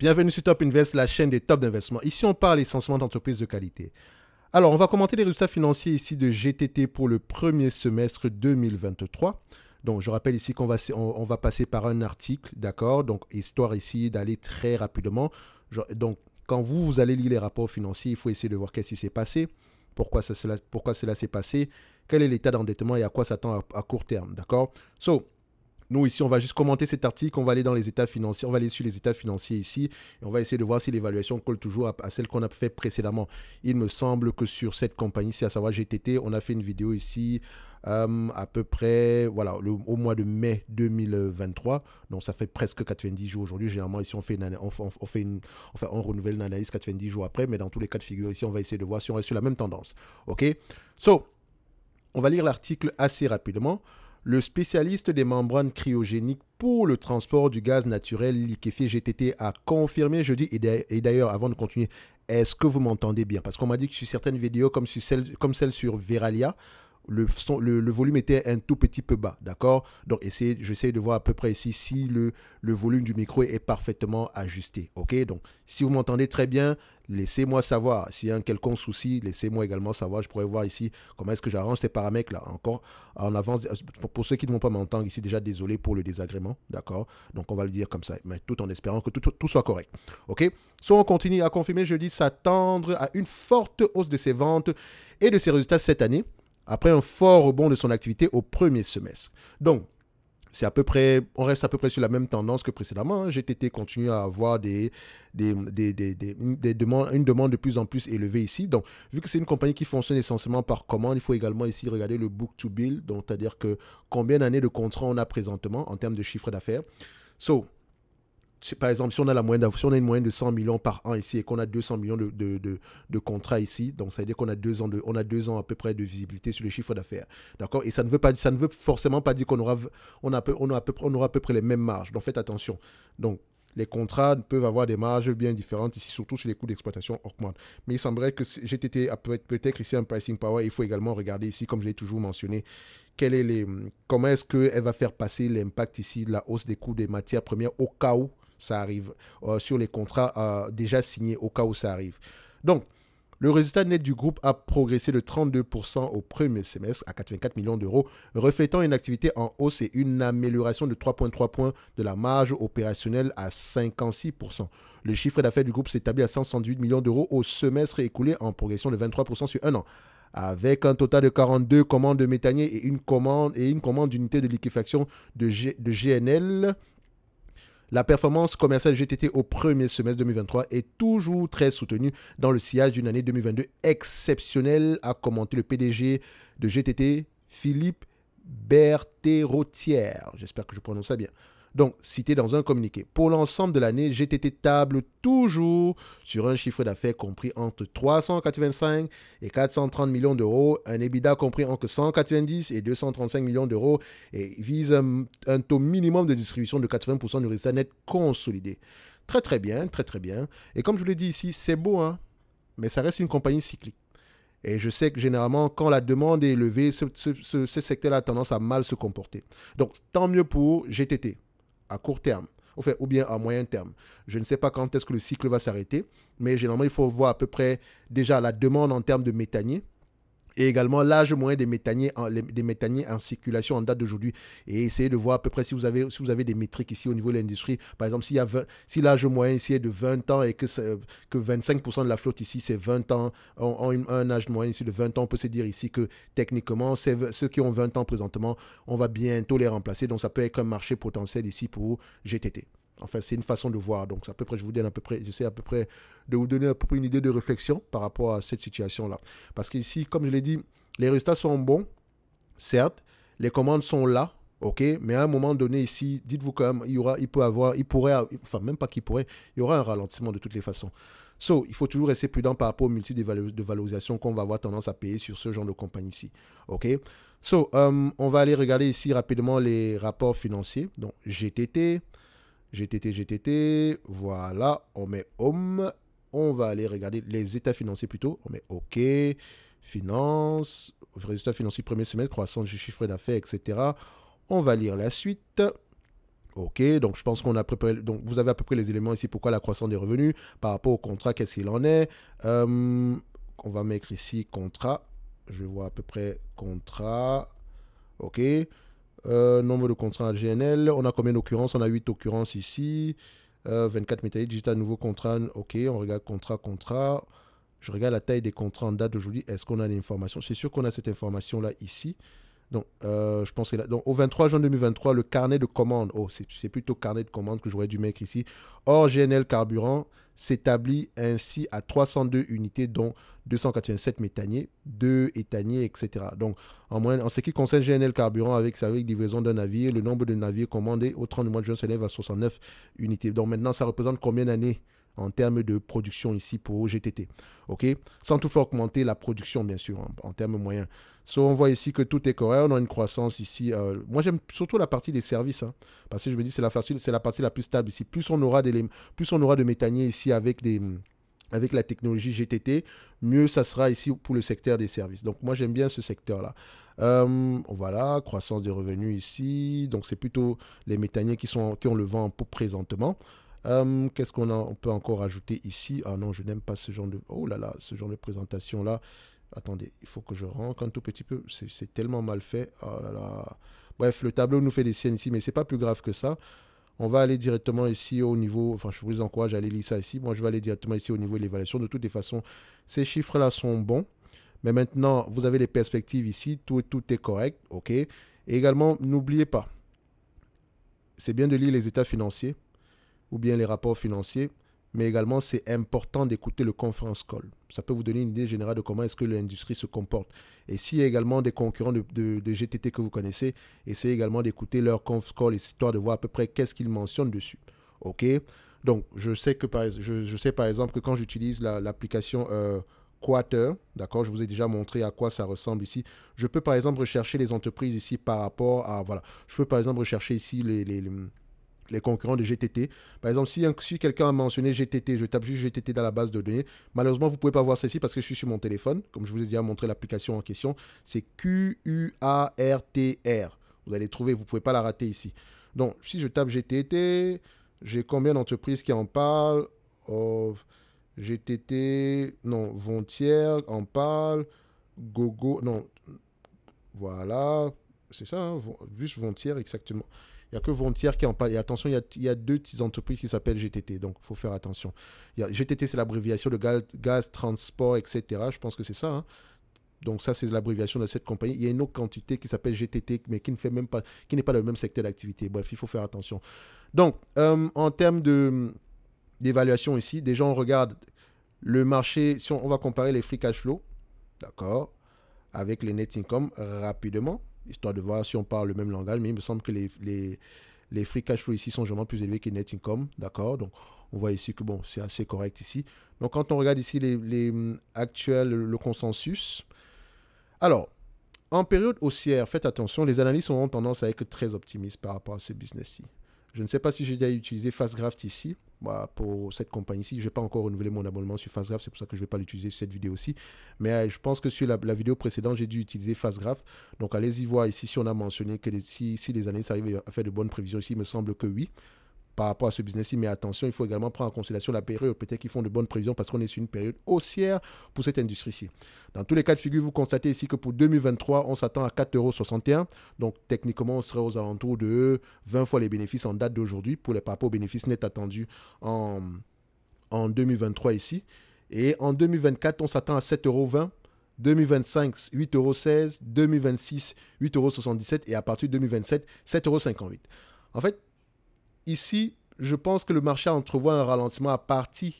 Bienvenue sur Top Invest, la chaîne des tops d'investissement. Ici, on parle essentiellement d'entreprises de qualité. Alors, on va commenter les résultats financiers ici de GTT pour le premier semestre 2023. Donc, je rappelle ici qu'on va, on, va passer par un article, d'accord Donc, histoire ici d'aller très rapidement. donc, quand vous, vous allez lire les rapports financiers, il faut essayer de voir qu'est-ce qui s'est passé, pourquoi, ça, cela, pourquoi cela s'est passé, quel est l'état d'endettement et à quoi s'attend à, à court terme, d'accord So, nous, ici, on va juste commenter cet article, on va aller dans les états financiers, on va aller sur les états financiers ici, et on va essayer de voir si l'évaluation colle toujours à, celle qu'on a fait précédemment. Il me semble que sur cette compagnie, c'est à savoir GTT, on a fait une vidéo ici. Euh, à peu près voilà, au mois de mai 2023. Donc ça fait presque 90 jours aujourd'hui. Généralement, ici, on fait une, on fait une, enfin, on renouvelle une analyse 90 jours après, mais dans tous les cas de figure, ici, on va essayer de voir si on reste sur la même tendance. OK So, on va lire l'article assez rapidement le spécialiste des membranes cryogéniques pour le transport du gaz naturel liquéfié GTT a confirmé jeudi, et d'ailleurs avant de continuer, est-ce que vous m'entendez bien Parce qu'on m'a dit que sur certaines vidéos, comme, celle, comme celle sur Veralia, le, le, volume était un tout petit peu bas, d'accord Donc, j'essaie de voir à peu près ici si le, volume du micro est parfaitement ajusté, ok Donc, si vous m'entendez très bien, laissez-moi savoir. S'il y a un quelconque souci, laissez-moi également savoir. Je pourrais voir ici comment est-ce que j'arrange ces paramètres-là. Encore en avance, pour ceux qui ne vont pas m'entendre ici, déjà désolé pour le désagrément, d'accord Donc, on va le dire comme ça, mais tout en espérant que tout, soit correct, ok Soit on continue à confirmer, je dis s'attendre à une forte hausse de ses ventes et de ses résultats cette année après un fort rebond de son activité au premier semestre. Donc, c'est à peu près, on reste à peu près sur la même tendance que précédemment. Hein. GTT continue à avoir des, des, des, des demandes, une demande de plus en plus élevée ici. Donc, vu que c'est une compagnie qui fonctionne essentiellement par commande, il faut également ici regarder le book to bill, donc c'est-à-dire que combien d'années de contrat on a présentement en termes de chiffre d'affaires. So, par exemple, si on, a la moyenne si on a une moyenne de 100 millions par an ici et qu'on a 200 millions de, contrats ici, donc ça veut dire qu'on a, deux ans on a deux ans à peu près de visibilité sur les chiffres d'affaires. D'accord Et ça ne, veut pas, ça ne veut forcément pas dire qu'on aura, on a on à peu près, les mêmes marges. Donc faites attention. Donc les contrats peuvent avoir des marges bien différentes ici, surtout sur les coûts d'exploitation augmentent. Mais il semblerait que j'ai a peut-être ici un pricing power. Il faut également regarder ici, comme je l'ai toujours mentionné, est les, comment est-ce qu'elle va faire passer l'impact ici de la hausse des coûts des matières premières au cas où ça arrive, euh, sur les contrats euh, déjà signés au cas où ça arrive. Donc, le résultat net du groupe a progressé de 32% au premier semestre à 84 millions d'euros, reflétant une activité en hausse et une amélioration de 3,3 points de la marge opérationnelle à 56%. Le chiffre d'affaires du groupe s'établit à 178 millions d'euros au semestre écoulé en progression de 23% sur un an avec un total de 42 commandes de méthanier et une commande et une commande d'unité de liquéfaction de GNL la performance commerciale GTT au premier semestre 2023 est toujours très soutenue dans le sillage d'une année 2022 exceptionnelle, a commenté le PDG de GTT, Philippe Berthérotière. J'espère que je prononce ça bien. Donc, cité dans un communiqué. Pour l'ensemble de l'année, GTT table toujours sur un chiffre d'affaires compris entre 385 et 430 millions d'euros, un EBITDA compris entre 190 et 235 millions d'euros et vise un, taux minimum de distribution de 80% du résultat net consolidé. Très très bien, très très bien. Et comme je vous l'ai dit ici, c'est beau, hein, mais ça reste une compagnie cyclique. Et je sais que généralement, quand la demande est élevée, ce, secteur a tendance à mal se comporter. Donc, tant mieux pour GTT à court terme, ou bien à moyen terme. Je ne sais pas quand est-ce que le cycle va s'arrêter, mais généralement, il faut voir à peu près déjà la demande en termes de méthanier, et également l'âge moyen des méthaniers, en, des méthaniers en circulation en date d'aujourd'hui. Et essayer de voir à peu près si vous avez, si vous avez des métriques ici au niveau de l'industrie. Par exemple, s'il a si l'âge moyen ici est de 20 ans et que, que 25% de la flotte ici, c'est 20 ans, ont, un âge moyen ici de 20 ans, on peut se dire ici que techniquement, ceux qui ont 20 ans présentement, on va bientôt les remplacer. Donc, ça peut être un marché potentiel ici pour GTT. Enfin, c'est une façon de voir. Donc, à peu près, je vous donne à peu près, Je sais à peu près de vous donner à peu près une idée de réflexion par rapport à cette situation-là. Parce qu'ici, comme je l'ai dit, les résultats sont bons, certes, les commandes sont là, ok, mais à un moment donné ici, dites-vous quand même, il y aura, il peut avoir, il pourrait, enfin même pas qu'il pourrait, il y aura un ralentissement de toutes les façons. So, il faut toujours rester prudent par rapport aux multiples de valorisation qu'on va avoir tendance à payer sur ce genre de compagnie ici, ok. So, euh, on va aller regarder ici rapidement les rapports financiers, donc GTT, GTT, GTT, voilà, on met home, on va aller regarder les états financiers plutôt, on met OK, finance, résultats financiers premier semestre, croissance du chiffre d'affaires, etc. On va lire la suite. OK, donc je pense qu'on a préparé, donc vous avez à peu près les éléments ici, pourquoi la croissance des revenus, par rapport au contrat, qu'est-ce qu'il en est. Euh, on va mettre ici contrat, je vois à peu près contrat, OK. Euh, nombre de contrats à GNL. On a combien d'occurrences On a 8 occurrences ici. Euh, 24 métalliques, digital, nouveau contrat. Ok, on regarde contrat, contrat. Je regarde la taille des contrats en date d'aujourd'hui. Est-ce qu'on a l'information C'est sûr qu'on a cette information-là ici. Donc, euh, je pense que là, donc, au 23 juin 2023, le carnet de commandes, oh, c'est plutôt carnet de commandes que j'aurais dû mettre ici, hors GNL carburant, s'établit ainsi à 302 unités, dont 287 métaniers, 2 éthaniers, etc. Donc, en, moyenne, en ce qui concerne GNL carburant, avec, sa livraison d'un navire, le nombre de navires commandés au 30 mois de juin s'élève à 69 unités. Donc, maintenant, ça représente combien d'années en termes de production ici pour GTT. ok Sans tout faire augmenter la production, bien sûr, en termes moyens on voit ici que tout est correct. On a une croissance ici. Euh, moi, j'aime surtout la partie des services. Hein, parce que je me dis, c'est la, c'est la partie la plus stable ici. Plus on aura, plus on aura de métaniers ici avec, des, avec la technologie GTT, mieux ça sera ici pour le secteur des services. Donc, moi, j'aime bien ce secteur-là. Euh, voilà, croissance des revenus ici. Donc, c'est plutôt les métaniers qui, sont, qui ont le vent pour présentement. Euh, qu'est-ce qu'on peut encore ajouter ici Ah non, je n'aime pas ce genre de... Oh là là, ce genre de présentation-là. Attendez, il faut que je rentre un tout petit peu. C'est tellement mal fait. Oh Bref, le tableau nous fait des siennes ici, mais ce n'est pas plus grave que ça. On va aller directement ici au niveau, enfin je vous encourage à aller lire ça ici. Moi je vais aller directement ici au niveau de l'évaluation. De toutes les façons, ces chiffres-là sont bons. Mais maintenant, vous avez les perspectives ici, tout, tout est correct, ok Et également, n'oubliez pas, c'est bien de lire les états financiers ou bien les rapports financiers mais également c'est important d'écouter le conference call. Ça peut vous donner une idée générale de comment est-ce que l'industrie se comporte. Et s'il y a également des concurrents de, GTT que vous connaissez, essayez également d'écouter leur conference call, histoire de voir à peu près qu'est-ce qu'ils mentionnent dessus. OK Donc, je sais, que par, je, sais par exemple que quand j'utilise l'application... Euh, Quater, d'accord, je vous ai déjà montré à quoi ça ressemble ici. Je peux par exemple rechercher les entreprises ici par rapport à, voilà, je peux par exemple rechercher ici les les concurrents de GTT. Par exemple, si, quelqu'un a mentionné GTT, je tape juste GTT dans la base de données. Malheureusement, vous ne pouvez pas voir ceci parce que je suis sur mon téléphone. Comme je vous ai déjà montré l'application en question, c'est Q-U-A-R-T-R. Vous allez trouver, vous ne pouvez pas la rater ici. Donc, si je tape GTT, j'ai combien d'entreprises qui en parlent oh, GTT, non, Vontière en parle, Gogo, non, voilà, c'est ça, hein, juste Vontière exactement. Il n'y a que Vontière qui en parle. Et attention, il y a, deux petites entreprises qui s'appellent GTT, donc il faut faire attention. GTT, c'est l'abréviation de gaz, transport, etc. Je pense que c'est ça. Hein. Donc ça, c'est l'abréviation de cette compagnie. Il y a une autre quantité qui s'appelle GTT, mais qui ne fait même pas, qui n'est pas le même secteur d'activité. Bref, il faut faire attention. Donc, euh, en termes d'évaluation ici, déjà on regarde le marché. Si on, on va comparer les free cash flow, d'accord, avec les net income rapidement histoire de voir si on parle le même langage, mais il me semble que les, les, les free cash flow ici sont généralement plus élevés que net income, d'accord Donc, on voit ici que bon, c'est assez correct ici. Donc, quand on regarde ici les, les hum, actuels, le consensus, alors, en période haussière, faites attention, les analystes ont tendance à être très optimistes par rapport à ce business-ci. Je ne sais pas si j'ai déjà utilisé FastGraft ici. Bah, pour cette compagnie ici. je n'ai pas encore renouvelé mon abonnement sur FastGraft, c'est pour ça que je ne vais pas l'utiliser sur cette vidéo aussi. Mais euh, je pense que sur la, vidéo précédente, j'ai dû utiliser FastGraft. Donc allez-y voir ici si on a mentionné que si, les années arrivent à faire de bonnes prévisions ici, il me semble que oui par rapport à ce business-ci. Mais attention, il faut également prendre en considération la période. Peut-être qu'ils font de bonnes prévisions parce qu'on est sur une période haussière pour cette industrie-ci. Dans tous les cas de figure, vous constatez ici que pour 2023, on s'attend à 4,61 euros. Donc techniquement, on serait aux alentours de 20 fois les bénéfices en date d'aujourd'hui pour les par rapport aux bénéfices nets attendus en, en 2023 ici. Et en 2024, on s'attend à 7,20 euros. 2025, 8,16 euros. 2026, 8,77 euros. Et à partir de 2027, 7,58 euros. En fait, ici, je pense que le marché entrevoit un ralentissement à partir,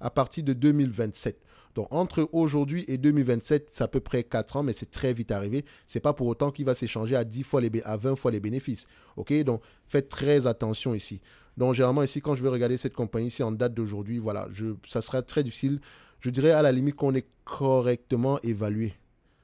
à partir de 2027. Donc entre aujourd'hui et 2027, c'est à peu près 4 ans, mais c'est très vite arrivé. Ce n'est pas pour autant qu'il va s'échanger à fois les à 20 fois les bénéfices. OK Donc faites très attention ici. Donc généralement ici quand je vais regarder cette compagnie ici en date d'aujourd'hui, voilà, je ça sera très difficile. Je dirais à la limite qu'on est correctement évalué.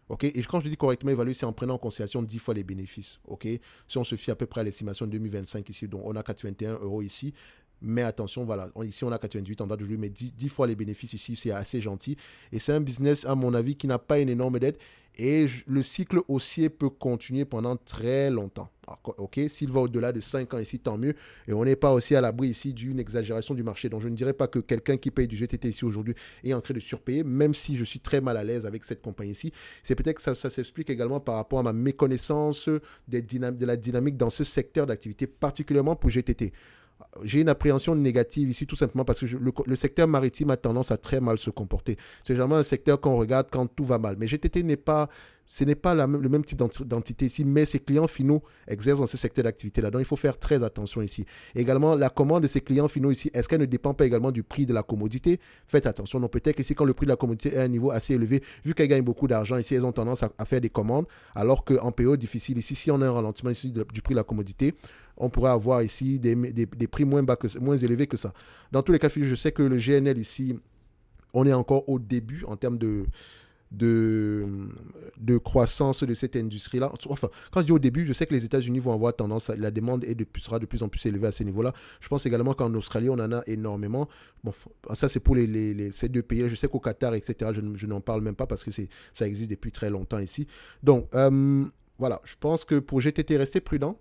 Ok, et quand je dis correctement évalué, c'est en prenant en considération 10 fois les bénéfices. Ok, si on se fie à peu près à l'estimation 2025 ici, donc on a 421 euros ici, mais attention, voilà, ici on a 98, on doit de lui mais 10, fois les bénéfices ici, c'est assez gentil. Et c'est un business, à mon avis, qui n'a pas une énorme dette. Et le cycle haussier peut continuer pendant très longtemps. Ok, s'il va au-delà de 5 ans ici, tant mieux. Et on n'est pas aussi à l'abri ici d'une exagération du marché. Donc je ne dirais pas que quelqu'un qui paye du GTT ici aujourd'hui est en train de surpayer, même si je suis très mal à l'aise avec cette compagnie ici. C'est peut-être que ça, s'explique également par rapport à ma méconnaissance de la dynamique dans ce secteur d'activité, particulièrement pour GTT j'ai une appréhension négative ici tout simplement parce que le, secteur maritime a tendance à très mal se comporter. C'est généralement un secteur qu'on regarde quand tout va mal. Mais GTT n'est pas, ce n'est pas le même type d'entité ici, mais ses clients finaux exercent dans ce secteur d'activité-là. Donc il faut faire très attention ici. également, la commande de ses clients finaux ici, est-ce qu'elle ne dépend pas également du prix de la commodité Faites attention. Donc peut-être que ici, quand le prix de la commodité est à un niveau assez élevé, vu qu'elles gagnent beaucoup d'argent ici, elles ont tendance à, faire des commandes, alors qu'en PO, difficile ici, si on a un ralentissement ici du prix de la commodité, on pourrait avoir ici des, prix moins, moins élevés que ça. Dans tous les cas, je sais que le GNL ici, on est encore au début en termes de, croissance de cette industrie-là. Enfin, quand je dis au début, je sais que les États-Unis vont avoir tendance, à, la demande sera de plus en plus élevée à ce niveau-là. Je pense également qu'en Australie, on en a énormément. Bon, ah, ça, c'est pour les, ces deux pays. Je sais qu'au Qatar, etc., je, n'en parle même pas parce que ça existe depuis très longtemps ici. Donc, euh, voilà, je pense que pour GTT, restez prudent.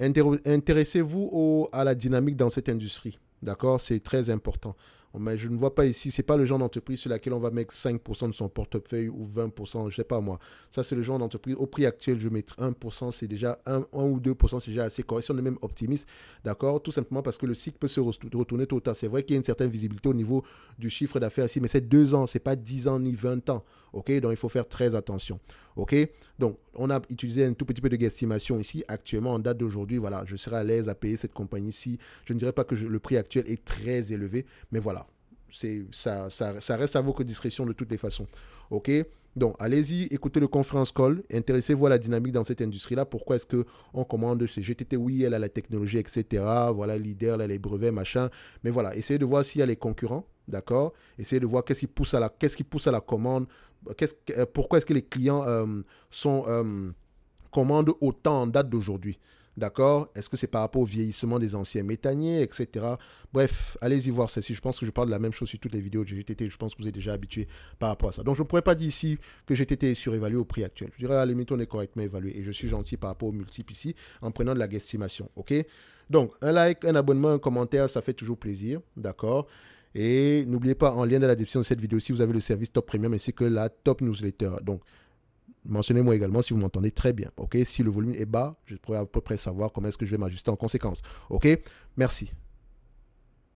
Intéressez-vous à la dynamique dans cette industrie. D'accord C'est très important. Mais je ne vois pas ici, ce n'est pas le genre d'entreprise sur laquelle on va mettre 5% de son portefeuille ou 20%, je ne sais pas moi. Ça, c'est le genre d'entreprise, au prix actuel, je mettre 1%, c'est déjà 1, ou 2%, c'est déjà assez correct. Si on est même optimiste, d'accord Tout simplement parce que le cycle peut se retourner tout à C'est vrai qu'il y a une certaine visibilité au niveau du chiffre d'affaires ici, mais c'est 2 ans, ce n'est pas 10 ans ni 20 ans. Donc, il faut faire très attention. OK Donc, on a utilisé un tout petit peu de guestimation ici. Actuellement, en date d'aujourd'hui, voilà, je serai à l'aise à payer cette compagnie ici. Je ne dirais pas que le prix actuel est très élevé, mais voilà. ça, ça, reste à vos discrétion de toutes les façons. OK donc, allez-y, écoutez le conference call, intéressez-vous à la dynamique dans cette industrie-là. Pourquoi est-ce qu'on commande ces GTT Oui, elle a la technologie, etc. Voilà, leader, elle a les brevets, machin. Mais voilà, essayez de voir s'il y a les concurrents, d'accord Essayez de voir qu'est-ce qui, pousse qu'est-ce qui pousse à la commande euh, pourquoi est-ce que les clients euh, sont, euh, commandent autant en date d'aujourd'hui D'accord Est-ce que c'est par rapport au vieillissement des anciens métaniers, etc. Bref, allez-y voir ceci. Je pense que je parle de la même chose sur toutes les vidéos de GTT. Je pense que vous êtes déjà habitué par rapport à ça. Donc, je ne pourrais pas dire ici que GTT est surévalué au prix actuel. Je dirais, à la limite, on est correctement évalué. Et je suis gentil par rapport au multiple ici en prenant de la guestimation. OK Donc, un like, un abonnement, un commentaire, ça fait toujours plaisir. D'accord et n'oubliez pas, en lien de la description de cette vidéo, si vous avez le service Top Premium c'est que la Top Newsletter. Donc, mentionnez-moi également si vous m'entendez très bien. OK Si le volume est bas, je pourrais à peu près savoir comment est-ce que je vais m'ajuster en conséquence. OK Merci.